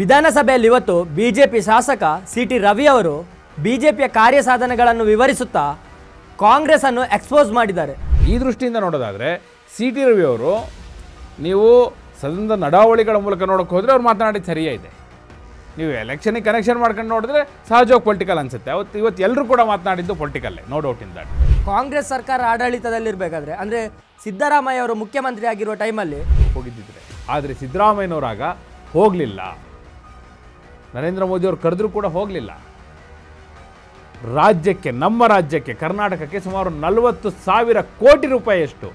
ವಿಧಾನಸಭೆಯಲ್ಲಿ ಇವತ್ತು ಬಿಜೆಪಿ ಶಾಸಕ ಸಿ ಟಿ ರವಿ ಅವರು ಬಿಜೆಪಿಯ ಕಾರ್ಯ ಸಾಧನೆಗಳನ್ನು ವಿವರಿಸುತ್ತಾ ಕಾಂಗ್ರೆಸ್ ಅನ್ನು ಎಕ್ಸ್ಪೋಸ್ ಮಾಡಿದ್ದಾರೆ ಈ ದೃಷ್ಟಿಯಿಂದ ನೋಡೋದಾದರೆ ಸಿ ಟಿ ರವಿ ಅವರು ನೀವು ಸದನದ ನಡಾವಳಿಗಳ ಮೂಲಕ ನೋಡಕ್ಕೆ ಹೋದರೆ ಅವ್ರು ಮಾತನಾಡಿದ ಸರಿಯೇ ಇದೆ ನೀವು ಎಲೆಕ್ಷನಿಗೆ ಕನೆಕ್ಷನ್ ಮಾಡ್ಕೊಂಡು ನೋಡಿದ್ರೆ ಸಹಜವಾಗಿ ಪೊಲಿಟಿಕಲ್ ಅನ್ಸುತ್ತೆ ಅವತ್ತು ಇವತ್ತು ಎಲ್ಲರೂ ಕೂಡ ಮಾತನಾಡಿದ್ದು ಪೊಲಿಟಿಕಲ್ಲೇ no doubt in that Congress ಸರ್ಕಾರ ಆಡಳಿತದಲ್ಲಿರಬೇಕಾದ್ರೆ ಅಂದರೆ ಸಿದ್ದರಾಮಯ್ಯ ಅವರು ಮುಖ್ಯಮಂತ್ರಿ ಆಗಿರುವ ಟೈಮಲ್ಲಿ ಹೋಗಿದ್ದಿದ್ರೆ ಆದರೆ ಸಿದ್ದರಾಮಯ್ಯನವರಾಗ ಹೋಗಲಿಲ್ಲ ನರೇಂದ್ರ ಅವರು ಕರೆದ್ರೂ ಕೂಡ ಹೋಗಲಿಲ್ಲ ರಾಜ್ಯಕ್ಕೆ ನಮ್ಮ ರಾಜ್ಯಕ್ಕೆ ಕರ್ನಾಟಕಕ್ಕೆ ಸುಮಾರು ನಲವತ್ತು ಸಾವಿರ ಕೋಟಿ ರೂಪಾಯಿಯಷ್ಟು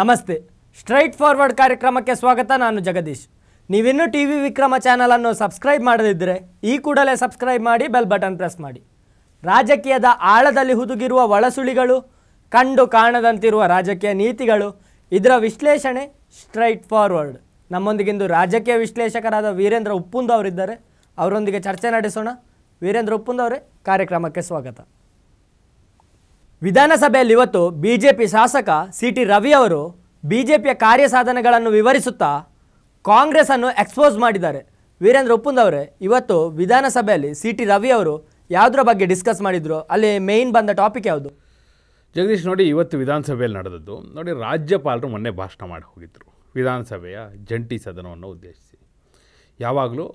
ನಮಸ್ತೆ ಸ್ಟ್ರೈಟ್ ಫಾರ್ವರ್ಡ್ ಕಾರ್ಯಕ್ರಮಕ್ಕೆ ಸ್ವಾಗತ ನಾನು ಜಗದೀಶ್ ನೀವಿನ್ನೂ ಟಿ ವಿ ವಿಕ್ರಮ ಚಾನಲನ್ನು ಸಬ್ಸ್ಕ್ರೈಬ್ ಮಾಡದಿದ್ದರೆ ಈ ಕೂಡಲೇ ಸಬ್ಸ್ಕ್ರೈಬ್ ಮಾಡಿ ಬೆಲ್ ಬಟನ್ ಪ್ರೆಸ್ ಮಾಡಿ ರಾಜಕೀಯದ ಆಳದಲ್ಲಿ ಹುದುಗಿರುವ ಒಳಸುಳಿಗಳು ಕಂಡು ಕಾಣದಂತಿರುವ ರಾಜಕೀಯ ನೀತಿಗಳು ಇದರ ವಿಶ್ಲೇಷಣೆ ಸ್ಟ್ರೈಟ್ ಫಾರ್ವರ್ಡ್ ನಮ್ಮೊಂದಿಗಿಂದು ರಾಜಕೀಯ ವಿಶ್ಲೇಷಕರಾದ ವೀರೇಂದ್ರ ಉಪ್ಪುಂದ ಅವರಿದ್ದಾರೆ ಅವರೊಂದಿಗೆ ಚರ್ಚೆ ನಡೆಸೋಣ ವೀರೇಂದ್ರ ಉಪ್ಪುಂದ ಅವರೇ ಕಾರ್ಯಕ್ರಮಕ್ಕೆ ಸ್ವಾಗತ ವಿಧಾನಸಭೆಯಲ್ಲಿ ಇವತ್ತು ಬಿ ಜೆ ಪಿ ಶಾಸಕ ಸಿ ಟಿ ರವಿ ಅವರು ಬಿ ಜೆ ಪಿಯ ಕಾರ್ಯಸಾಧನೆಗಳನ್ನು ವಿವರಿಸುತ್ತಾ ಕಾಂಗ್ರೆಸ್ ಅನ್ನು ಎಕ್ಸ್ಪೋಸ್ ಮಾಡಿದ್ದಾರೆ ವೀರೇಂದ್ರ ಉಪ್ಪುಂದವರೇ ಇವತ್ತು ವಿಧಾನಸಭೆಯಲ್ಲಿ ಸಿ ಟಿ ರವಿ ಅವರು ಯಾವುದರ ಬಗ್ಗೆ ಡಿಸ್ಕಸ್ ಮಾಡಿದ್ರು ಅಲ್ಲಿ ಮೇಯ್ನ್ ಬಂದ ಟಾಪಿಕ್ ಯಾವುದು ಜಗದೀಶ್ ನೋಡಿ ಇವತ್ತು ವಿಧಾನಸಭೆಯಲ್ಲಿ ನಡೆದದ್ದು ನೋಡಿ ರಾಜ್ಯಪಾಲರು ಮೊನ್ನೆ ಭಾಷಣ ಮಾಡಿ ಹೋಗಿದ್ದರು ವಿಧಾನಸಭೆಯ ಜಂಟಿ ಸದನವನ್ನು ಉದ್ದೇಶಿಸಿ ಯಾವಾಗಲೂ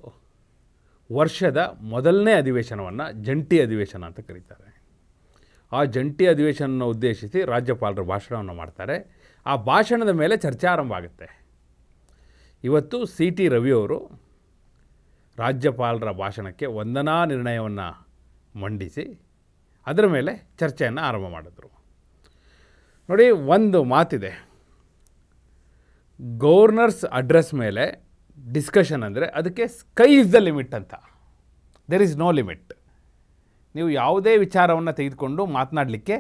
ವರ್ಷದ ಮೊದಲನೇ ಅಧಿವೇಶನವನ್ನು ಜಂಟಿ ಅಧಿವೇಶನ ಅಂತ ಕರೀತಾರೆ ಆ ಜಂಟಿ ಅಧಿವೇಶನವನ್ನು ಉದ್ದೇಶಿಸಿ ರಾಜ್ಯಪಾಲರು ಭಾಷಣವನ್ನು ಮಾಡ್ತಾರೆ ಆ ಭಾಷಣದ ಮೇಲೆ ಚರ್ಚೆ ಆರಂಭ ಆಗುತ್ತೆ ಇವತ್ತು ಸಿ ಟಿ ರವಿಯವರು ರಾಜ್ಯಪಾಲರ ಭಾಷಣಕ್ಕೆ ವಂದನಾ ನಿರ್ಣಯವನ್ನು ಮಂಡಿಸಿ ಅದರ ಮೇಲೆ ಚರ್ಚೆಯನ್ನು ಆರಂಭ ಮಾಡಿದ್ರು ನೋಡಿ ಒಂದು ಮಾತಿದೆ ಗವರ್ನರ್ಸ್ ಅಡ್ರೆಸ್ ಮೇಲೆ ಡಿಸ್ಕಷನ್ ಅಂದರೆ ಅದಕ್ಕೆ ಸ್ಕೈ ಇಸ್ ದ ಲಿಮಿಟ್ ಅಂತ ದೆರ್ ಈಸ್ ನೋ ಲಿಮಿಟ್ ನೀವು ಯಾವುದೇ ವಿಚಾರವನ್ನು ತೆಗೆದುಕೊಂಡು ಮಾತನಾಡಲಿಕ್ಕೆ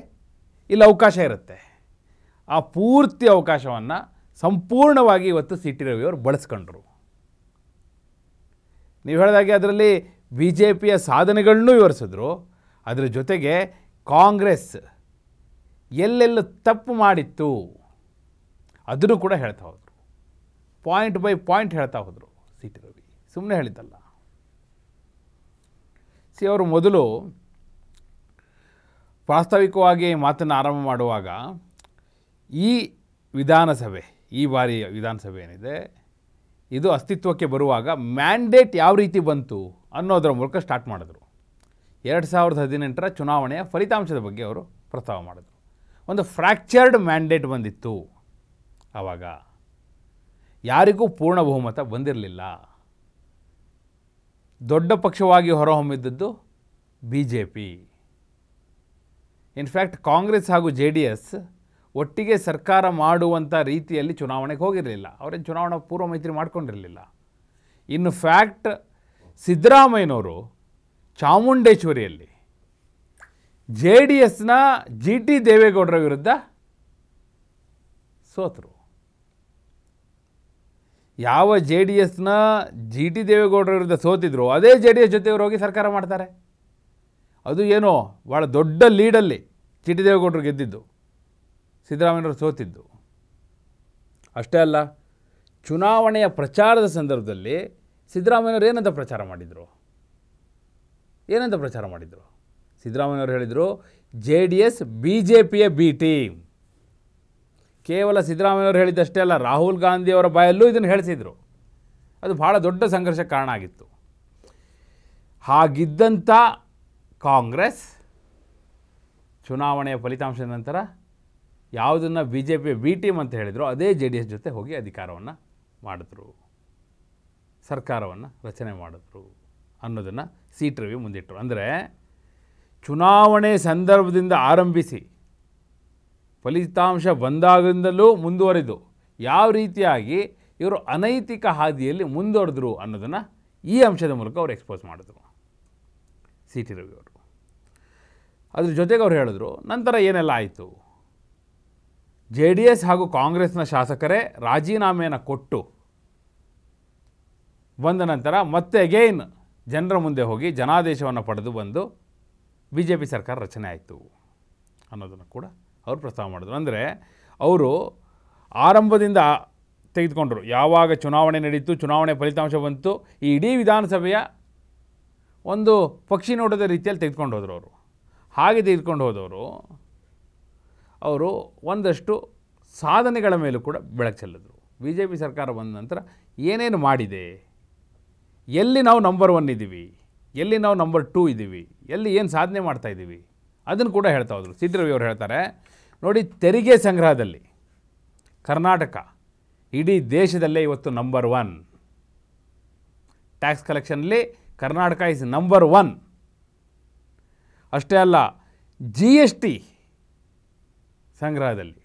ಇಲ್ಲಿ ಅವಕಾಶ ಇರುತ್ತೆ ಆ ಪೂರ್ತಿ ಅವಕಾಶವನ್ನು ಸಂಪೂರ್ಣವಾಗಿ ಇವತ್ತು ಸಿ ಟಿ ರವಿಯವರು ಬಳಸ್ಕೊಂಡ್ರು ನೀವು ಹೇಳಿದಾಗೆ ಅದರಲ್ಲಿ ಬಿ ಜೆ ಪಿಯ ಸಾಧನೆಗಳನ್ನೂ ವಿವರಿಸಿದ್ರು ಅದರ ಜೊತೆಗೆ ಕಾಂಗ್ರೆಸ್ ಎಲ್ಲೆಲ್ಲ ತಪ್ಪು ಮಾಡಿತ್ತು ಅದನ್ನು ಕೂಡ ಹೇಳ್ತಾ ಹೋದರು ಪಾಯಿಂಟ್ ಬೈ ಪಾಯಿಂಟ್ ಹೇಳ್ತಾ ಹೋದರು ಸಿ ಟಿ ರವಿ ಸುಮ್ಮನೆ ಹೇಳಿದ್ದಲ್ಲ ಸಿ ಅವರು ಮೊದಲು ಪ್ರಾಸ್ತಾವಿಕವಾಗಿ ಮಾತನ್ನು ಆರಂಭ ಮಾಡುವಾಗ ಈ ವಿಧಾನಸಭೆ ಈ ಬಾರಿ ವಿಧಾನಸಭೆ ಏನಿದೆ ಇದು ಅಸ್ತಿತ್ವಕ್ಕೆ ಬರುವಾಗ ಮ್ಯಾಂಡೇಟ್ ಯಾವ ರೀತಿ ಬಂತು ಅನ್ನೋದರ ಮೂಲಕ ಸ್ಟಾರ್ಟ್ ಮಾಡಿದ್ರು ಎರಡು ಸಾವಿರದ ಹದಿನೆಂಟರ ಚುನಾವಣೆಯ ಫಲಿತಾಂಶದ ಬಗ್ಗೆ ಅವರು ಪ್ರಸ್ತಾವ ಮಾಡಿದರು ಒಂದು ಫ್ರ್ಯಾಕ್ಚರ್ಡ್ ಮ್ಯಾಂಡೇಟ್ ಬಂದಿತ್ತು ಆವಾಗ ಯಾರಿಗೂ ಪೂರ್ಣ ಬಹುಮತ ಬಂದಿರಲಿಲ್ಲ ದೊಡ್ಡ ಪಕ್ಷವಾಗಿ ಹೊರಹೊಮ್ಮಿದ್ದದ್ದು B J P in fact Congress ಹಾಗೂ ಜೆ ಡಿ ಎಸ್ ಒಟ್ಟಿಗೆ ಸರ್ಕಾರ ಮಾಡುವಂಥ ರೀತಿಯಲ್ಲಿ ಚುನಾವಣೆಗೆ ಹೋಗಿರಲಿಲ್ಲ ಅವರೇನು ಚುನಾವಣಾ ಪೂರ್ವ ಮೈತ್ರಿ ಮಾಡ್ಕೊಂಡಿರಲಿಲ್ಲ ಇನ್ನು ಫ್ಯಾಕ್ಟ್ ಸಿದ್ದರಾಮಯ್ಯನವರು ಚಾಮುಂಡೇಶ್ವರಿಯಲ್ಲಿ ಜೆ ಡಿ ಎಸ್ನ ಜಿ ಟಿ ದೇವೇಗೌಡರ ವಿರುದ್ಧ ಸೋತರು ಯಾವ ಜೆ ಡಿ ಎಸ್ನ ಜಿ ಟಿ ದೇವೇಗೌಡರ ವಿರುದ್ಧ ಸೋತಿದ್ರು ಅದೇ ಜೆ ಡಿ ಎಸ್ ಜೊತೆಯವರು ಹೋಗಿ ಸರ್ಕಾರ ಮಾಡ್ತಾರೆ ಅದು ಏನೋ ಭಾಳ ದೊಡ್ಡ ಲೀಡಲ್ಲಿ ಜಿ ಟಿ ದೇವೇಗೌಡರು ಗೆದ್ದಿದ್ದು ಸಿದ್ದರಾಮಯ್ಯವರು ಸೋತಿದ್ದು ಅಷ್ಟೇ ಅಲ್ಲ ಚುನಾವಣೆಯ ಪ್ರಚಾರದ ಸಂದರ್ಭದಲ್ಲಿ ಸಿದ್ದರಾಮಯ್ಯವ್ರು ಏನಂತ ಪ್ರಚಾರ ಮಾಡಿದರು ಏನಂತ ಪ್ರಚಾರ ಮಾಡಿದರು ಸಿದ್ದರಾಮಯ್ಯವ್ರು ಹೇಳಿದರು J D S B J ಪಿಯ ಬಿ ಟೀಮ್ ಕೇವಲ ಸಿದ್ದರಾಮಯ್ಯವ್ರು ಹೇಳಿದ್ದಷ್ಟೇ ಅಲ್ಲ ರಾಹುಲ್ ಗಾಂಧಿಯವರ ಬಾಯಲ್ಲೂ ಇದನ್ನು ಹೇಳಿಸಿದರು ಅದು ಭಾಳ ದೊಡ್ಡ ಸಂಘರ್ಷಕ್ಕೆ ಕಾರಣ ಆಗಿತ್ತು ಹಾಗಿದ್ದಂಥ ಕಾಂಗ್ರೆಸ್ ಚುನಾವಣೆಯ ಫಲಿತಾಂಶದ ನಂತರ ಯಾವುದನ್ನು ಬಿ ಜೆ ಪಿಯ ಬಿ ಟೀಮ್ ಅಂತ ಹೇಳಿದರು ಅದೇ ಜೆ ಡಿ ಎಸ್ ಜೊತೆ ಹೋಗಿ ಅಧಿಕಾರವನ್ನು ಮಾಡಿದ್ರು ಸರ್ಕಾರವನ್ನು ರಚನೆ ಮಾಡಿದ್ರು ಅನ್ನೋದನ್ನು ಸೀಟ್ ರವಿ ಮುಂದಿಟ್ಟರು ಅಂದರೆ ಚುನಾವಣೆ ಸಂದರ್ಭದಿಂದ ಆರಂಭಿಸಿ ಫಲಿತಾಂಶ ಬಂದಾಗಿಂದಲೂ ಮುಂದುವರೆದು ಯಾವ ರೀತಿಯಾಗಿ ಇವರು ಅನೈತಿಕ ಹಾದಿಯಲ್ಲಿ ಮುಂದುವರೆದ್ರು ಅನ್ನೋದನ್ನು ಈ ಅಂಶದ ಮೂಲಕ ಅವರು ಎಕ್ಸ್ಪೋಸ್ ಮಾಡಿದ್ರು ಸಿ ಟಿ ರವಿಯವರು ಅದ್ರ ಜೊತೆಗೆ ಅವ್ರು ಹೇಳಿದ್ರು ನಂತರ ಏನೆಲ್ಲ ಆಯಿತು ಜೆ ಡಿ ಎಸ್ ಹಾಗೂ ಕಾಂಗ್ರೆಸ್ನ ಶಾಸಕರೇ ರಾಜೀನಾಮೆಯನ್ನು ಕೊಟ್ಟು ಬಂದ ನಂತರ ಮತ್ತೆ ಅಗೈನ್ ಜನರ ಮುಂದೆ ಹೋಗಿ ಜನಾದೇಶವನ್ನು ಪಡೆದು ಬಂದು ಬಿ ಜೆ ಪಿ ಸರ್ಕಾರ ರಚನೆ ಆಯಿತು ಅನ್ನೋದನ್ನು ಕೂಡ ಅವರು ಪ್ರಸ್ತಾವ ಮಾಡಿದ್ರು ಅಂದರೆ ಅವರು ಆರಂಭದಿಂದ ತೆಗೆದುಕೊಂಡರು ಯಾವಾಗ ಚುನಾವಣೆ ನಡೀತು ಚುನಾವಣೆ ಫಲಿತಾಂಶ ಬಂತು ಈ ಇಡೀ ವಿಧಾನಸಭೆಯ ಒಂದು ಪಕ್ಷಿ ನೋಟದ ರೀತಿಯಲ್ಲಿ ತೆಗೆದುಕೊಂಡು ಹೋದರು ಅವರು ಹಾಗೆ ತೆಗೆದುಕೊಂಡು ಹೋದವರು ಅವರು ಒಂದಷ್ಟು ಸಾಧನೆಗಳ ಮೇಲೂ ಕೂಡ ಬೆಳಕು ಚೆಲ್ಲಿದ್ರು ಬಿ ಜೆ ಪಿ ಸರ್ಕಾರ ಬಂದ ನಂತರ ಏನೇನು ಮಾಡಿದೆ ಎಲ್ಲಿ ನಾವು ನಂಬರ್ ಒನ್ ಇದ್ದೀವಿ ಎಲ್ಲಿ ನಾವು ನಂಬರ್ ಟೂ ಇದ್ದೀವಿ ಎಲ್ಲಿ ಏನು ಸಾಧನೆ ಮಾಡ್ತಾ ಇದ್ದೀವಿ ಅದನ್ನು ಕೂಡ ಹೇಳ್ತಾ ಹೋದರು ಸಿದ್ದರವಿ ಅವರು ಹೇಳ್ತಾರೆ ನೋಡಿ ತೆರಿಗೆ ಸಂಗ್ರಹದಲ್ಲಿ ಕರ್ನಾಟಕ ಇಡೀ ದೇಶದಲ್ಲೇ ಇವತ್ತು ನಂಬರ್ ಒನ್ ಟ್ಯಾಕ್ಸ್ ಕಲೆಕ್ಷನ್ಲಿ ಕರ್ನಾಟಕ ಇಸ್ ನಂಬರ್ ಒನ್ ಅಷ್ಟೇ ಅಲ್ಲ ಜಿ ಎಸ್ ಟಿ ಸಂಗ್ರಹದಲ್ಲಿ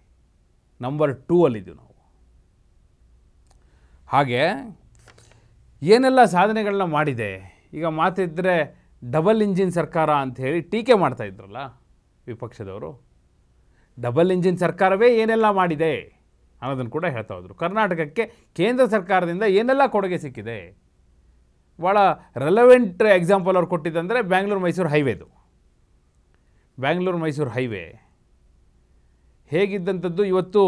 ನಂಬರ್ ಟೂ ಅಲ್ಲಿದ್ದೀವಿ ನಾವು ಹಾಗೆ ಏನೆಲ್ಲ ಸಾಧನೆಗಳನ್ನ ಮಾಡಿದೆ ಈಗ ಮಾತಿದ್ದರೆ ಡಬಲ್ ಇಂಜಿನ್ ಸರ್ಕಾರ ಅಂತ ಹೇಳಿ ಟೀಕೆ ಮಾಡ್ತಾಯಿದ್ರಲ್ಲ ವಿಪಕ್ಷದವರು ಡಬಲ್ ಇಂಜಿನ್ ಸರ್ಕಾರವೇ ಏನೆಲ್ಲ ಮಾಡಿದೆ ಅನ್ನೋದನ್ನು ಕೂಡ ಹೇಳ್ತಾ ಹೋದರು ಕರ್ನಾಟಕಕ್ಕೆ ಕೇಂದ್ರ ಸರ್ಕಾರದಿಂದ ಏನೆಲ್ಲ ಕೊಡುಗೆ ಸಿಕ್ಕಿದೆ ಭಾಳ ರೆಲೆವೆಂಟ್ ಎಕ್ಸಾಂಪಲ್ ಅವ್ರು ಕೊಟ್ಟಿದ್ದಂದರೆ ಬ್ಯಾಂಗ್ಳೂರು ಮೈಸೂರು ಹೈವೇದು ಬ್ಯಾಂಗ್ಳೂರು ಮೈಸೂರು ಹೈವೇ ಹೇಗಿದ್ದಂಥದ್ದು ಇವತ್ತು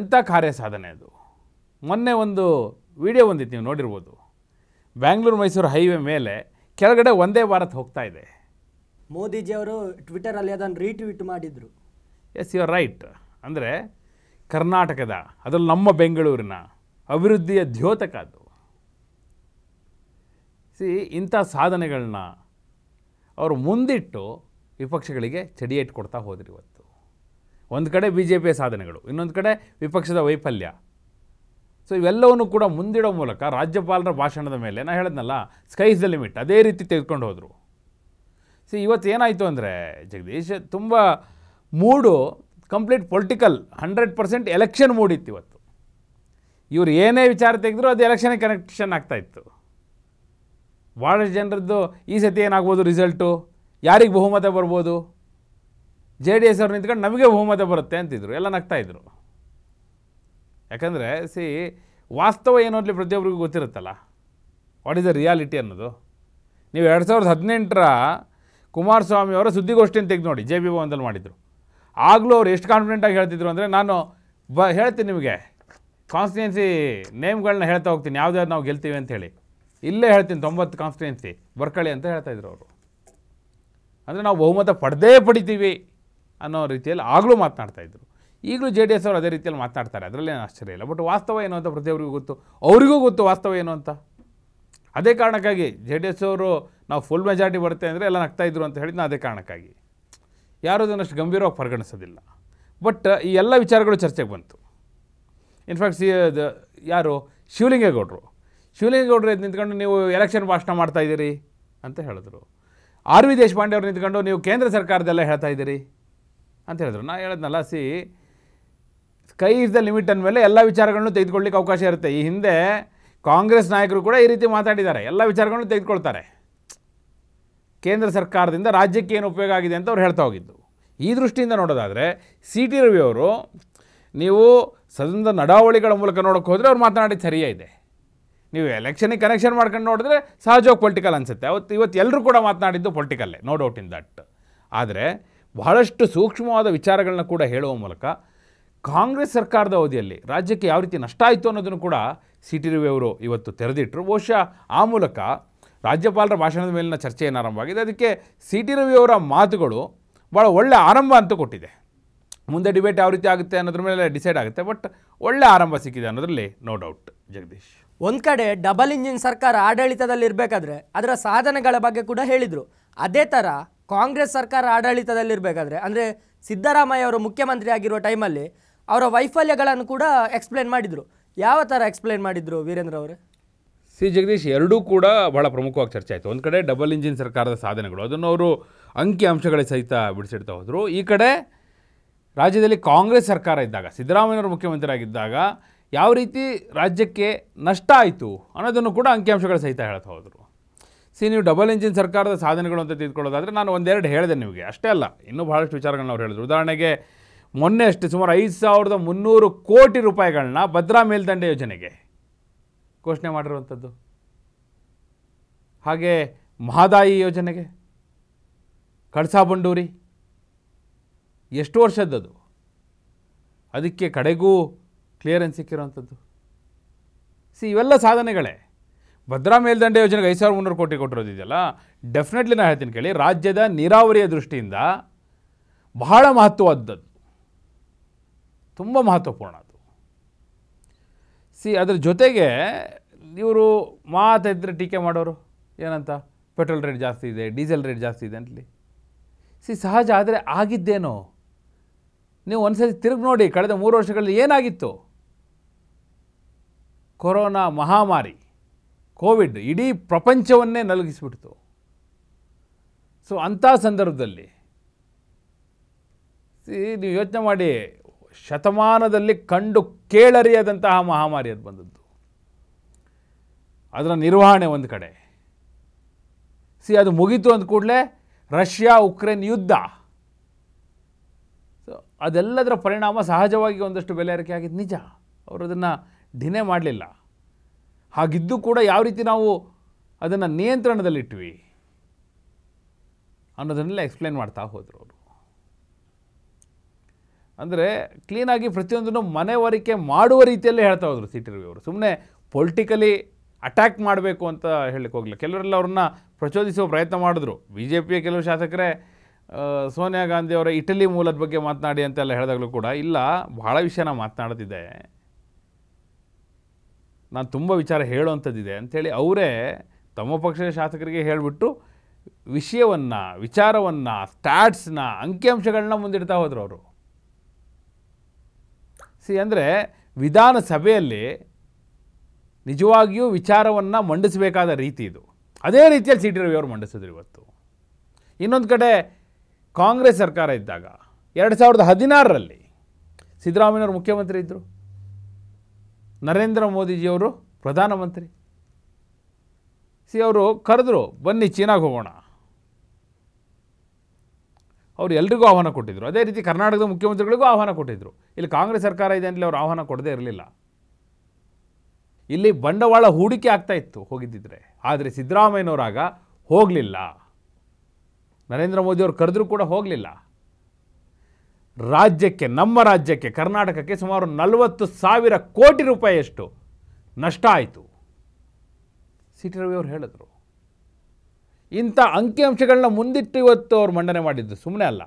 ಎಂಥ ಕಾರ್ಯ ಸಾಧನೆ ಅದು ಮೊನ್ನೆ ಒಂದು ವಿಡಿಯೋ ಬಂದಿತ್ತು ನೀವು ನೋಡಿರ್ಬೋದು ಬ್ಯಾಂಗ್ಳೂರು ಮೈಸೂರು ಹೈವೇ ಮೇಲೆ ಕೆಳಗಡೆ ಒಂದೇ ಭಾರತ್ ಹೋಗ್ತಾ ಇದೆ ಮೋದಿಜಿ ಅವರು ಟ್ವಿಟರಲ್ಲಿ ಅದನ್ನು ರೀಟ್ವೀಟ್ ಮಾಡಿದರು ಎಸ್ ಯು ಆರ್ ರೈಟ್ ಅಂದರೆ ಕರ್ನಾಟಕದ ಅದರಲ್ಲಿ ನಮ್ಮ ಬೆಂಗಳೂರಿನ ಅಭಿವೃದ್ಧಿಯ ದ್ಯೋತಕ ಅದು ಸಿ ಇಂಥ ಸಾಧನೆಗಳನ್ನ ಅವರು ಮುಂದಿಟ್ಟು ವಿಪಕ್ಷಗಳಿಗೆ ಚಡಿಯೇಟ್ ಕೊಡ್ತಾ ಹೋದ್ರಿ ಇವತ್ತು ಒಂದು ಕಡೆ ಬಿ ಜೆ ಪಿಯ ಸಾಧನೆಗಳು ಇನ್ನೊಂದು ಕಡೆ ವಿಪಕ್ಷದ ವೈಫಲ್ಯ ಸೊ ಇವೆಲ್ಲವನ್ನು ಕೂಡ ಮುಂದಿಡೋ ಮೂಲಕ ರಾಜ್ಯಪಾಲರ ಭಾಷಣದ ಮೇಲೆ ನಾನು ಹೇಳಿದ್ನಲ್ಲ ಸ್ಕೈಸ್ ದ ಲಿಮಿಟ್ ಅದೇ ರೀತಿ ತೆಗೆದುಕೊಂಡು ಹೋದರು ಸೊ ಇವತ್ತು ಏನಾಯಿತು ಅಂದರೆ ಜಗದೀಶ್ ತುಂಬ mood complete political hundred percent election ಮೂಡಿತ್ತು ಇವತ್ತು ಇವರು ಏನೇ ವಿಚಾರ ತೆಗೆದ್ರು ಅದು ಎಲೆಕ್ಷನ್ ಕನೆಕ್ಷನ್ ಆಗ್ತಾಯಿತ್ತು ಭಾಳಷ್ಟು ಜನರದ್ದು ಈ ಸತಿ ಏನಾಗ್ಬೋದು ರಿಸಲ್ಟು ಯಾರಿಗೆ ಬಹುಮತ ಬರ್ಬೋದು ಜೆ ಡಿ ಎಸ್ ಅವ್ರು ನಿಂತ್ಕೊಂಡು ನಮಗೆ ಬಹುಮತ ಬರುತ್ತೆ ಅಂತಿದ್ರು ಎಲ್ಲ ನಗ್ತಾಯಿದ್ರು ಯಾಕಂದರೆ ಸಿ ವಾಸ್ತವ ಏನು ಅಲ್ಲಿ ಪ್ರತಿಯೊಬ್ಬರಿಗೂ ಗೊತ್ತಿರುತ್ತಲ್ಲ ವಾಟ್ ಈಸ್ ದ ರಿಯಾಲಿಟಿ ಅನ್ನೋದು ನೀವು ಎರಡು ಸಾವಿರದ ಹದಿನೆಂಟರ ಕುಮಾರಸ್ವಾಮಿಯವರ ಸುದ್ದಿಗೋಷ್ಠಿಯನ್ನು ತೆಗೆದು ನೋಡಿ ಜೆ ಬಿ ಭವನದಲ್ಲಿ ಮಾಡಿದರು ಆಗಲೂ ಅವರು ಎಷ್ಟು ಕಾನ್ಫಿಡೆಂಟಾಗಿ ಹೇಳ್ತಿದ್ರು ಅಂದರೆ ನಾನು ಬ ಹೇಳ್ತೀನಿ ನಿಮಗೆ ಕಾನ್ಸ್ಟಿಟ್ಯೂನ್ಸಿ ನೇಮ್ಗಳನ್ನ ಹೇಳ್ತಾ ಹೋಗ್ತೀನಿ ಯಾವ್ದಾದ್ರು ನಾವು ಗೆಲ್ತೀವಿ ಅಂತ ಹೇಳಿ ಇಲ್ಲೇ ಹೇಳ್ತೀನಿ ತೊಂಬತ್ತು ಕಾನ್ಸ್ಟಿಟ್ಯೂನ್ಸಿ ಬರ್ಕಳಿ ಅಂತ ಹೇಳ್ತಾಯಿದ್ರು ಅವರು ಅಂದರೆ ನಾವು ಬಹುಮತ ಪಡೆದೇ ಪಡಿತೀವಿ ಅನ್ನೋ ರೀತಿಯಲ್ಲಿ ಆಗಲೂ ಮಾತನಾಡ್ತಾಯಿದ್ರು ಈಗಲೂ ಜೆ ಡಿ ಎಸ್ ಅವರು ಅದೇ ರೀತಿಯಲ್ಲಿ ಮಾತನಾಡ್ತಾರೆ ಅದರಲ್ಲೇನು ಆಶ್ಚರ್ಯ ಇಲ್ಲ ಬಟ್ ವಾಸ್ತವ ಏನು ಅಂತ ಪ್ರತಿಯೊಬ್ಬರಿಗೂ ಗೊತ್ತು ಅವರಿಗೂ ಗೊತ್ತು ವಾಸ್ತವ ಏನು ಅಂತ ಅದೇ ಕಾರಣಕ್ಕಾಗಿ ಜೆ ಡಿ ಎಸ್ ಅವರು ನಾವು ಫುಲ್ ಮೆಜಾರಿಟಿ ಬರುತ್ತೆ ಅಂದರೆ ಎಲ್ಲ ನಗ್ತಾಯಿದ್ರು ಅಂತ ಹೇಳಿದ್ನ ಅದೇ ಕಾರಣಕ್ಕಾಗಿ ಯಾರೂ ಅದನ್ನಷ್ಟು ಗಂಭೀರವಾಗಿ ಪರಿಗಣಿಸೋದಿಲ್ಲ ಬಟ್ ಈ ಎಲ್ಲ ವಿಚಾರಗಳು ಚರ್ಚೆಗೆ ಬಂತು ಇನ್ಫ್ಯಾಕ್ಟ್ ಸಿ ಯಾರು ಶಿವಲಿಂಗೇಗೌಡರು ಶಿವಲಿಂಗೇಗೌಡರು ಎದ್ದು ನಿಂತ್ಕೊಂಡು ನೀವು ಎಲೆಕ್ಷನ್ ಭಾಷಣ ಮಾಡ್ತಾ ಇದ್ದೀರಿ ಅಂತ ಹೇಳಿದ್ರು ಆರ್ ವಿ ದೇಶಪಾಂಡೆ ಅವರು ನಿಂತ್ಕೊಂಡು ನೀವು ಕೇಂದ್ರ ಸರ್ಕಾರದೆಲ್ಲ ಹೇಳ್ತಾ ಇದ್ದೀರಿ ಅಂತ ಹೇಳಿದ್ರು ನಾನು ಹೇಳಿದ್ನಲ್ಲ see sky is the limit ಅಂದಮೇಲೆ ಎಲ್ಲ ವಿಚಾರಗಳನ್ನು ತೆಗೆದುಕೊಳ್ಳಿಕ್ಕೆ ಅವಕಾಶ ಇರುತ್ತೆ ಈ ಹಿಂದೆ ಕಾಂಗ್ರೆಸ್ ನಾಯಕರು ಕೂಡ ಈ ರೀತಿ ಮಾತಾಡಿದ್ದಾರೆ ಎಲ್ಲ ವಿಚಾರಗಳನ್ನು ತೆಗೆದುಕೊಳ್ತಾರೆ ಕೇಂದ್ರ ಸರ್ಕಾರದಿಂದ ರಾಜ್ಯಕ್ಕೆ ಏನು ಉಪಯೋಗ ಆಗಿದೆ ಅಂತ ಅವ್ರು ಹೇಳ್ತಾ ಹೋಗಿದ್ದು ಈ ದೃಷ್ಟಿಯಿಂದ ನೋಡೋದಾದರೆ ಸಿ ಟಿ ರವಿ ಅವರು ನೀವು ಸದನದ ನಡಾವಳಿಗಳ ಮೂಲಕ ನೋಡೋಕ್ಕೆ ಹೋದರೆ ಅವ್ರು ಮಾತನಾಡಿದ್ದು ಸರಿಯೇ ಇದೆ ನೀವು ಎಲೆಕ್ಷನಿಗೆ ಕನೆಕ್ಷನ್ ಮಾಡ್ಕೊಂಡು ನೋಡಿದ್ರೆ ಸಹಜವಾಗಿ ಪೊಲಿಟಿಕಲ್ ಅನಿಸುತ್ತೆ ಅವತ್ತು ಇವತ್ತು ಎಲ್ಲರೂ ಕೂಡ ಮಾತನಾಡಿದ್ದು ಪೊಲಿಟಿಕಲ್ಲೇ ನೋ ಡೌಟ್ ಇನ್ ದಟ್ ಆದರೆ ಬಹಳಷ್ಟು ಸೂಕ್ಷ್ಮವಾದ ವಿಚಾರಗಳನ್ನ ಕೂಡ ಹೇಳುವ ಮೂಲಕ ಕಾಂಗ್ರೆಸ್ ಸರ್ಕಾರದ ಅವಧಿಯಲ್ಲಿ ರಾಜ್ಯಕ್ಕೆ ಯಾವ ರೀತಿ ನಷ್ಟ ಆಯಿತು ಅನ್ನೋದನ್ನು ಕೂಡ ಸಿ ಟಿ ರವಿ ಅವರು ಇವತ್ತು ತೆರೆದಿಟ್ಟರು ಬಹುಶಃ ಆ ಮೂಲಕ ರಾಜ್ಯಪಾಲರ ಭಾಷಣದ ಮೇಲಿನ ಚರ್ಚೆ ಏನು ಆರಂಭವಾಗಿದೆ ಅದಕ್ಕೆ ಸಿ ಟಿ ರವಿ ಅವರ ಮಾತುಗಳು ಭಾಳ ಒಳ್ಳೆ ಆರಂಭ ಅಂತ ಕೊಟ್ಟಿದೆ ಮುಂದೆ ಡಿಬೇಟ್ ಯಾವ ರೀತಿ ಆಗುತ್ತೆ ಅನ್ನೋದ್ರ ಮೇಲೆ ಡಿಸೈಡ್ ಆಗುತ್ತೆ ಬಟ್ ಒಳ್ಳೆ ಆರಂಭ ಸಿಕ್ಕಿದೆ ಅನ್ನೋದರಲ್ಲಿ ನೋ ಡೌಟ್ ಜಗದೀಶ್ ಒಂದು ಕಡೆ ಡಬಲ್ ಇಂಜಿನ್ ಸರ್ಕಾರ ಆಡಳಿತದಲ್ಲಿರಬೇಕಾದ್ರೆ ಅದರ ಸಾಧನೆಗಳ ಬಗ್ಗೆ ಕೂಡ ಹೇಳಿದರು ಅದೇ ಥರ ಕಾಂಗ್ರೆಸ್ ಸರ್ಕಾರ ಆಡಳಿತದಲ್ಲಿರಬೇಕಾದ್ರೆ ಅಂದರೆ ಸಿದ್ದರಾಮಯ್ಯ ಅವರು ಮುಖ್ಯಮಂತ್ರಿ ಆಗಿರೋ ಟೈಮಲ್ಲಿ ಅವರ ವೈಫಲ್ಯಗಳನ್ನು ಕೂಡ ಎಕ್ಸ್ಪ್ಲೇನ್ ಮಾಡಿದರು ಯಾವ ಥರ ಎಕ್ಸ್ಪ್ಲೇನ್ ಮಾಡಿದರು ವೀರೇಂದ್ರ ಅವರೇ ಸಿ ಜಗದೀಶ್ ಎರಡೂ ಕೂಡ ಭಾಳ ಪ್ರಮುಖವಾಗಿ ಚರ್ಚೆ ಆಯಿತು ಒಂದು ಕಡೆ ಡಬಲ್ ಇಂಜಿನ್ ಸರ್ಕಾರದ ಸಾಧನೆಗಳು ಅದನ್ನು ಅವರು ಅಂಕಿ ಅಂಶಗಳೇ ಸಹಿತ ಬಿಡಿಸಿಡ್ತಾ ಹೋದರು ಈ ಕಡೆ ರಾಜ್ಯದಲ್ಲಿ ಕಾಂಗ್ರೆಸ್ ಸರ್ಕಾರ ಇದ್ದಾಗ ಸಿದ್ದರಾಮಯ್ಯವರು ಮುಖ್ಯಮಂತ್ರಿಯಾಗಿದ್ದಾಗ ಯಾವ ರೀತಿ ರಾಜ್ಯಕ್ಕೆ ನಷ್ಟ ಆಯಿತು ಅನ್ನೋದನ್ನು ಕೂಡ ಅಂಕಿಅಂಶಗಳ ಸಹಿತ ಹೇಳ್ತಾ ಹೋದರು ಸಿ ನೀವು ಡಬಲ್ ಇಂಜಿನ್ ಸರ್ಕಾರದ ಸಾಧನೆಗಳು ಅಂತ ತಿಳ್ಕೊಳ್ಳೋದಾದರೆ ನಾನು ಒಂದೆರಡು ಹೇಳಿದೆ ನಿಮಗೆ ಅಷ್ಟೇ ಅಲ್ಲ ಇನ್ನೂ ಭಾಳಷ್ಟು ವಿಚಾರಗಳನ್ನ ಅವ್ರು ಹೇಳಿದರು ಉದಾಹರಣೆಗೆ ಮೊನ್ನೆ ಅಷ್ಟೇ ಸುಮಾರು ಐದು ಸಾವಿರದ ಮುನ್ನೂರು ಕೋಟಿ ರೂಪಾಯಿಗಳನ್ನ ಭದ್ರಾ ಮೇಲ್ದಂಡೆ ಯೋಜನೆಗೆ ಘೋಷಣೆ ಮಾಡಿರುವಂಥದ್ದು ಹಾಗೆ ಮಹದಾಯಿ ಯೋಜನೆಗೆ ಕಳಸಾ ಬಂಡೂರಿ ಎಷ್ಟು ವರ್ಷದ್ದದು ಅದಕ್ಕೆ ಕಡೆಗೂ ಕ್ಲಿಯರೆನ್ಸ್ ಸಿಕ್ಕಿರೋವಂಥದ್ದು ಸಿ ಇವೆಲ್ಲ ಸಾಧನೆಗಳೇ ಭದ್ರಾ ಮೇಲ್ದಂಡೆ ಯೋಜನೆಗೆ ಐದು ಸಾವಿರದ ಮುನ್ನೂರು ಕೋಟಿ ಕೊಟ್ಟಿರೋದಿದೆಯಲ್ಲ ಡೆಫಿನೆಟ್ಲಿ ನಾನು ಹೇಳ್ತೀನಿ ಕೇಳಿ ರಾಜ್ಯದ ನೀರಾವರಿಯ ದೃಷ್ಟಿಯಿಂದ ಬಹಳ ಮಹತ್ವವಾದದ್ದು ತುಂಬ ಮಹತ್ವಪೂರ್ಣ ಅದು ಸಿ ಅದ್ರ ಜೊತೆಗೆ ಇವರು ಮಾತಿದ್ರೆ ಟೀಕೆ ಮಾಡೋರು ಏನಂತ ಪೆಟ್ರೋಲ್ ರೇಟ್ ಜಾಸ್ತಿ ಇದೆ ಡೀಸೆಲ್ ರೇಟ್ ಜಾಸ್ತಿ ಇದೆ ಅಂತಲಿ ಸಿ ಸಹಜ ಆದರೆ ಆಗಿದ್ದೇನೋ ನೀವು ಒಂದ್ಸತಿ ತಿರುಗಿ ನೋಡಿ ಕಳೆದ ಮೂರು ವರ್ಷಗಳಲ್ಲಿ ಏನಾಗಿತ್ತು ಕೊರೋನಾ ಮಹಾಮಾರಿ ಕೋವಿಡ್ ಇಡೀ ಪ್ರಪಂಚವನ್ನೇ ನಲುಗಿಸಿಬಿಡ್ತು ಸೊ ಅಂಥ ಸಂದರ್ಭದಲ್ಲಿ ನೀವು ಯೋಚನೆ ಮಾಡಿ ಶತಮಾನದಲ್ಲಿ ಕಂಡು ಕೇಳರಿಯದಂತಹ ಮಹಾಮಾರಿ ಅದು ಬಂದದ್ದು ಅದರ ನಿರ್ವಹಣೆ ಒಂದು ಕಡೆ ಸಿ ಅದು ಮುಗೀತು ಅಂದ ಕೂಡಲೇ ರಷ್ಯಾ ಉಕ್ರೇನ್ ಯುದ್ಧ ಸೊ ಅದೆಲ್ಲದರ ಪರಿಣಾಮ ಸಹಜವಾಗಿ ಒಂದಷ್ಟು ಬೆಲೆ ಏರಿಕೆ ಆಗಿದ್ದು ನಿಜ ಅವರು ಅದನ್ನು ಡಿನೇ ಮಾಡಲಿಲ್ಲ ಹಾಗಿದ್ದು ಕೂಡ ಯಾವ ರೀತಿ ನಾವು ಅದನ್ನು ನಿಯಂತ್ರಣದಲ್ಲಿಟ್ವಿ ಅನ್ನೋದನ್ನೆಲ್ಲ ಎಕ್ಸ್ಪ್ಲೇನ್ ಮಾಡ್ತಾ ಹೋದರು ಅವರು ಅಂದರೆ ಕ್ಲೀನಾಗಿ ಪ್ರತಿಯೊಂದನ್ನು ಮನೆವರಿಕೆ ಮಾಡುವ ರೀತಿಯಲ್ಲೇ ಹೇಳ್ತಾ ಹೋದರು ಸಿ ಟಿ ರವಿ ಅವರು ಸುಮ್ಮನೆ ಪೊಲಿಟಿಕಲಿ ಅಟ್ಯಾಕ್ ಮಾಡಬೇಕು ಅಂತ ಹೇಳಲಿಕ್ಕೆ ಹೋಗಲಿಲ್ಲ ಕೆಲವರೆಲ್ಲ ಅವ್ರನ್ನ ಪ್ರಚೋದಿಸುವ ಪ್ರಯತ್ನ ಮಾಡಿದ್ರು ಬಿ ಜೆ ಪಿಯ ಕೆಲವು ಶಾಸಕರೇ ಸೋನಿಯಾ ಗಾಂಧಿ ಅವರ ಇಟಲಿ ಮೂಲದ ಬಗ್ಗೆ ಮಾತನಾಡಿ ಅಂತೆಲ್ಲ ಹೇಳಿದಾಗಲೂ ಕೂಡ ಇಲ್ಲ ಬಹಳ ವಿಷಯ ನಾನು ಮಾತನಾಡ್ತಿದ್ದೆ ನಾನು ತುಂಬ ವಿಚಾರ ಹೇಳುವಂಥದ್ದಿದೆ ಅಂಥೇಳಿ ಅವರೇ ತಮ್ಮ ಪಕ್ಷದ ಶಾಸಕರಿಗೆ ಹೇಳಿಬಿಟ್ಟು ವಿಷಯವನ್ನು ವಿಚಾರವನ್ನು ಸ್ಟ್ಯಾಟ್ಸ್ನ ಅಂಕಿಅಂಶಗಳನ್ನ ಮುಂದಿಡ್ತಾ ಹೋದರು ಅವರು ಸಿ ಅಂದರೆ ವಿಧಾನಸಭೆಯಲ್ಲಿ ನಿಜವಾಗಿಯೂ ವಿಚಾರವನ್ನು ಮಂಡಿಸಬೇಕಾದ ರೀತಿ ಇದು ಅದೇ ರೀತಿಯಲ್ಲಿ ಸಿ ಟಿ ಅವರು ಮಂಡಿಸಿದ್ರು ಇವತ್ತು ಇನ್ನೊಂದು ಕಡೆ ಕಾಂಗ್ರೆಸ್ ಸರ್ಕಾರ ಇದ್ದಾಗ ಎರಡು ಸಾವಿರದ ಹದಿನಾರರಲ್ಲಿ ಸಿದ್ದರಾಮಯ್ಯವರು ಮುಖ್ಯಮಂತ್ರಿ ಇದ್ದರು ನರೇಂದ್ರ ಮೋದಿಜಿಯವರು ಪ್ರಧಾನಮಂತ್ರಿ ಸಿ ಅವರು ಕರೆದ್ರು ಬನ್ನಿ ಚೀನಾಗೆ ಹೋಗೋಣ ಅವರು ಎಲ್ರಿಗೂ ಆಹ್ವಾನ ಕೊಟ್ಟಿದ್ದರು ಅದೇ ರೀತಿ ಕರ್ನಾಟಕದ ಮುಖ್ಯಮಂತ್ರಿಗಳಿಗೂ ಆಹ್ವಾನ ಕೊಟ್ಟಿದ್ದರು ಇಲ್ಲಿ ಕಾಂಗ್ರೆಸ್ ಸರ್ಕಾರ ಇದೆ ಅಂತಲೇ ಅವರು ಆಹ್ವಾನ ಕೊಡದೇ ಇರಲಿಲ್ಲ ಇಲ್ಲಿ ಬಂಡವಾಳ ಹೂಡಿಕೆ ಆಗ್ತಾ ಇತ್ತು ಹೋಗಿದ್ದಿದ್ರೆ ಆದರೆ ಸಿದ್ದರಾಮಯ್ಯನವರಾಗ ಹೋಗಲಿಲ್ಲ ನರೇಂದ್ರ ಮೋದಿಯವರು ಕರೆದರೂ ಕೂಡ ಹೋಗಲಿಲ್ಲ ರಾಜ್ಯಕ್ಕೆ ನಮ್ಮ ರಾಜ್ಯಕ್ಕೆ ಕರ್ನಾಟಕಕ್ಕೆ ಸುಮಾರು ನಲವತ್ತು ಸಾವಿರ ಕೋಟಿ ರೂಪಾಯಿಯಷ್ಟು ನಷ್ಟ ಆಯಿತು ಸಿ ಟಿ ರವಿ ಅವರು ಹೇಳಿದರು ಇಂಥ ಅಂಕಿಅಂಶಗಳನ್ನ ಮುಂದಿಟ್ಟು ಇವತ್ತು ಅವ್ರು ಮಂಡನೆ ಮಾಡಿದ್ದು ಸುಮ್ಮನೆ ಅಲ್ಲ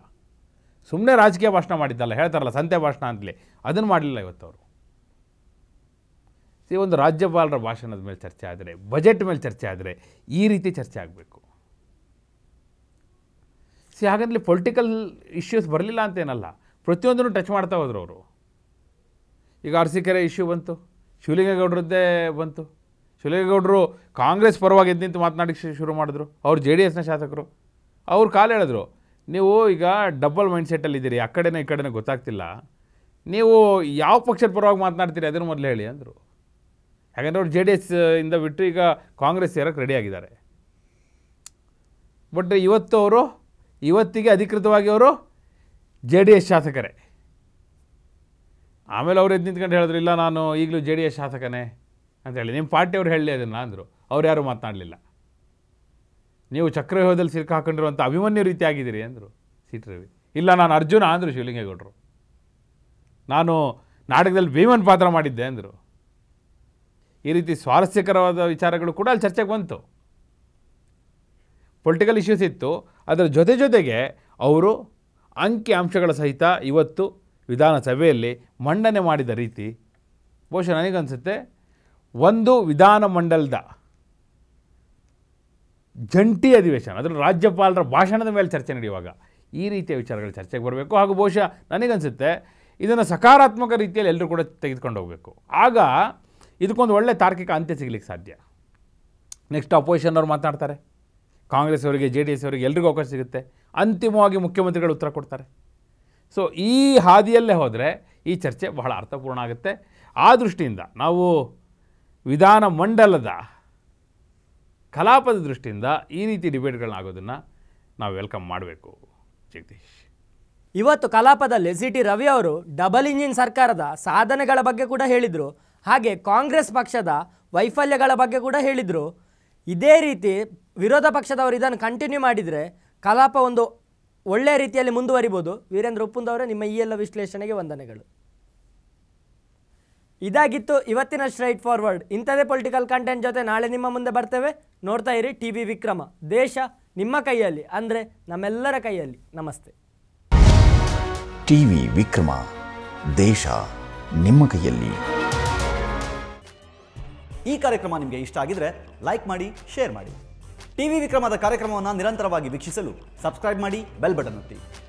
ಸುಮ್ಮನೆ ರಾಜಕೀಯ ಭಾಷಣ ಮಾಡಿದ್ದಲ್ಲ ಹೇಳ್ತಾರಲ್ಲ ಸಂತೆ ಭಾಷಣ ಅಂತಲೇ ಅದನ್ನು ಮಾಡಲಿಲ್ಲ ಇವತ್ತು ಅವರು ಈ ಒಂದು ರಾಜ್ಯಪಾಲರ ಭಾಷಣದ ಮೇಲೆ ಚರ್ಚೆ ಆದರೆ ಬಜೆಟ್ ಮೇಲೆ ಚರ್ಚೆ ಆದರೆ ಈ ರೀತಿ ಚರ್ಚೆ ಆಗಬೇಕು ಸಿ ಹಾಗಂತಲೇ ಪೊಲಿಟಿಕಲ್ ಇಶ್ಯೂಸ್ ಬರಲಿಲ್ಲ ಅಂತೇನಲ್ಲ ಪ್ರತಿಯೊಂದನ್ನು ಟಚ್ ಮಾಡ್ತಾ ಹೋದ್ರು ಅವರು ಈಗ ಕೆರೆ ಇಶ್ಯೂ ಬಂತು ಶಿವಲಿಂಗೇಗೌಡರದ್ದೇ ಬಂತು ಶಿಲೇಗೌಡರು ಕಾಂಗ್ರೆಸ್ ಪರವಾಗಿ ಎದ್ದು ನಿಂತು ಮಾತನಾಡಕ್ಕೆ ಶುರು ಮಾಡಿದ್ರು ಅವ್ರು ಜೆ ಡಿ ಎಸ್ನ ಶಾಸಕರು ಅವ್ರು ಕಾಲು ಹೇಳಿದ್ರು ನೀವು ಈಗ ಡಬ್ಬಲ್ ಮೈಂಡ್ ಇದ್ದೀರಿ ಆ ಕಡೆನೇ ಈ ಕಡೆನೇ ಗೊತ್ತಾಗ್ತಿಲ್ಲ ನೀವು ಯಾವ ಪಕ್ಷದ ಪರವಾಗಿ ಮಾತನಾಡ್ತೀರಿ ಅದನ್ನು ಮೊದಲು ಹೇಳಿ ಅಂದರು ಯಾಕಂದರೆ ಅವ್ರು ಜೆ ಡಿ ಎಸ್ ಇಂದ ಬಿಟ್ಟು ಈಗ ಕಾಂಗ್ರೆಸ್ ಸೇರೋಕ್ಕೆ ರೆಡಿಯಾಗಿದ್ದಾರೆ ಬಟ್ ಇವತ್ತು ಅವರು ಇವತ್ತಿಗೆ ಅಧಿಕೃತವಾಗಿ ಅವರು ಜೆ ಡಿ ಎಸ್ ಶಾಸಕರೇ ಆಮೇಲೆ ಅವ್ರು ಎದ್ದು ನಿಂತ್ಕೊಂಡು ಹೇಳಿದ್ರು ಇಲ್ಲ ನಾನು ಈಗಲೂ ಜೆ ಡಿ ಎಸ್ ಶಾಸಕನೇ ಅಂತ ಹೇಳಿ ನಿಮ್ಮ ಪಾರ್ಟಿಯವ್ರು ಹೇಳಿ ಅದನ್ನು ಅಂದರು ಅವ್ರು ಯಾರೂ ಮಾತನಾಡಲಿಲ್ಲ ನೀವು ಚಕ್ರವ್ಯೂಹದಲ್ಲಿ ಸಿಲ್ಕ ಹಾಕೊಂಡಿರುವಂಥ ಅಭಿಮನ್ಯು ರೀತಿ ಆಗಿದ್ದೀರಿ ಅಂದರು ಸಿಟ್ರವಿ ಇಲ್ಲ ನಾನು ಅರ್ಜುನ ಅಂದರು ಶಿವಲಿಂಗೇಗೌಡರು ನಾನು ನಾಟಕದಲ್ಲಿ ಭೀಮನ್ ಪಾತ್ರ ಮಾಡಿದ್ದೆ ಅಂದರು ಈ ರೀತಿ ಸ್ವಾರಸ್ಯಕರವಾದ ವಿಚಾರಗಳು ಕೂಡ ಅಲ್ಲಿ ಚರ್ಚೆಗೆ ಬಂತು ಪೊಲಿಟಿಕಲ್ ಇಶ್ಯೂಸ್ ಇತ್ತು ಅದರ ಜೊತೆ ಜೊತೆಗೆ ಅವರು ಅಂಕಿ ಅಂಶಗಳ ಸಹಿತ ಇವತ್ತು ವಿಧಾನಸಭೆಯಲ್ಲಿ ಮಂಡನೆ ಮಾಡಿದ ರೀತಿ ಬಹುಶಃ ನನಗನ್ಸುತ್ತೆ ಒಂದು ವಿಧಾನಮಂಡಲದ ಜಂಟಿ ಅಧಿವೇಶನ ಅದರಲ್ಲಿ ರಾಜ್ಯಪಾಲರ ಭಾಷಣದ ಮೇಲೆ ಚರ್ಚೆ ನಡೆಯುವಾಗ ಈ ರೀತಿಯ ವಿಚಾರಗಳು ಚರ್ಚೆಗೆ ಬರಬೇಕು ಹಾಗೂ ಬಹುಶಃ ನನಗನ್ಸುತ್ತೆ ಇದನ್ನು ಸಕಾರಾತ್ಮಕ ರೀತಿಯಲ್ಲಿ ಎಲ್ಲರೂ ಕೂಡ ತೆಗೆದುಕೊಂಡು ಹೋಗಬೇಕು ಆಗ ಇದಕ್ಕೊಂದು ಒಳ್ಳೆ ತಾರ್ಕಿಕ ಅಂತ್ಯ ಸಿಗಲಿಕ್ಕೆ ಸಾಧ್ಯ ನೆಕ್ಸ್ಟ್ ಅಪೋಸಿಷನ್ ಅವರು ಮಾತಾಡ್ತಾರೆ ಕಾಂಗ್ರೆಸ್ ಅವರಿಗೆ ಜೆ ಡಿ ಎಸ್ ಅವರಿಗೆ ಎಲ್ರಿಗೂ ಅವಕಾಶ ಸಿಗುತ್ತೆ ಅಂತಿಮವಾಗಿ ಮುಖ್ಯಮಂತ್ರಿಗಳು ಉತ್ತರ ಕೊಡ್ತಾರೆ ಸೊ ಈ ಹಾದಿಯಲ್ಲೇ ಹೋದರೆ ಈ ಚರ್ಚೆ ಬಹಳ ಅರ್ಥಪೂರ್ಣ ಆಗುತ್ತೆ ಆ ದೃಷ್ಟಿಯಿಂದ ನಾವು ವಿಧಾನ ಮಂಡಲದ ಕಲಾಪದ ದೃಷ್ಟಿಯಿಂದ ಈ ರೀತಿ ಡಿಬೇಟ್ಗಳನ್ನಾಗೋದನ್ನು ನಾವು ವೆಲ್ಕಮ್ ಮಾಡಬೇಕು ಜಗದೀಶ್ ಇವತ್ತು ಕಲಾಪದಲ್ಲಿ ಸಿ ಟಿ ರವಿ ಅವರು ಡಬಲ್ ಇಂಜಿನ್ ಸರ್ಕಾರದ ಸಾಧನೆಗಳ ಬಗ್ಗೆ ಕೂಡ ಹೇಳಿದರು ಹಾಗೆ ಕಾಂಗ್ರೆಸ್ ಪಕ್ಷದ ವೈಫಲ್ಯಗಳ ಬಗ್ಗೆ ಕೂಡ ಹೇಳಿದರು ಇದೇ ರೀತಿ ವಿರೋಧ ಪಕ್ಷದವರು ಇದನ್ನು ಕಂಟಿನ್ಯೂ ಮಾಡಿದರೆ ಕಲಾಪ ಒಂದು ಒಳ್ಳೆಯ ರೀತಿಯಲ್ಲಿ ಮುಂದುವರಿಬೋದು ವೀರೇಂದ್ರ ಉಪ್ಪುಂದವರೇ ನಿಮ್ಮ ಈ ಎಲ್ಲ ವಿಶ್ಲೇಷಣೆಗೆ ವಂದನೆಗಳು ಇದಾಗಿತ್ತು ಇವತ್ತಿನ ಸ್ಟ್ರೈಟ್ ಫಾರ್ವರ್ಡ್ ಇಂಥದೇ ಪೊಲಿಟಿಕಲ್ ಕಂಟೆಂಟ್ ಜೊತೆ ನಾಳೆ ನಿಮ್ಮ ಮುಂದೆ ಬರ್ತೇವೆ ನೋಡ್ತಾ ಇರಿ ಟಿ ವಿ ವಿಕ್ರಮ ದೇಶ ನಿಮ್ಮ ಕೈಯಲ್ಲಿ ಅಂದರೆ ನಮ್ಮೆಲ್ಲರ ಕೈಯಲ್ಲಿ ನಮಸ್ತೆ ಟಿ ವಿ ವಿಕ್ರಮ ದೇಶ ನಿಮ್ಮ ಕೈಯಲ್ಲಿ ಈ ಕಾರ್ಯಕ್ರಮ ನಿಮಗೆ ಇಷ್ಟ ಆಗಿದ್ರೆ ಲೈಕ್ ಮಾಡಿ ಶೇರ್ ಮಾಡಿ ಟಿ ವಿ ವಿಕ್ರಮದ ಕಾರ್ಯಕ್ರಮವನ್ನು ನಿರಂತರವಾಗಿ ವೀಕ್ಷಿಸಲು ಸಬ್ಸ್ಕ್ರೈಬ್ ಮಾಡಿ ಬೆಲ್ ಬಟನ್ ಒತ್ತಿ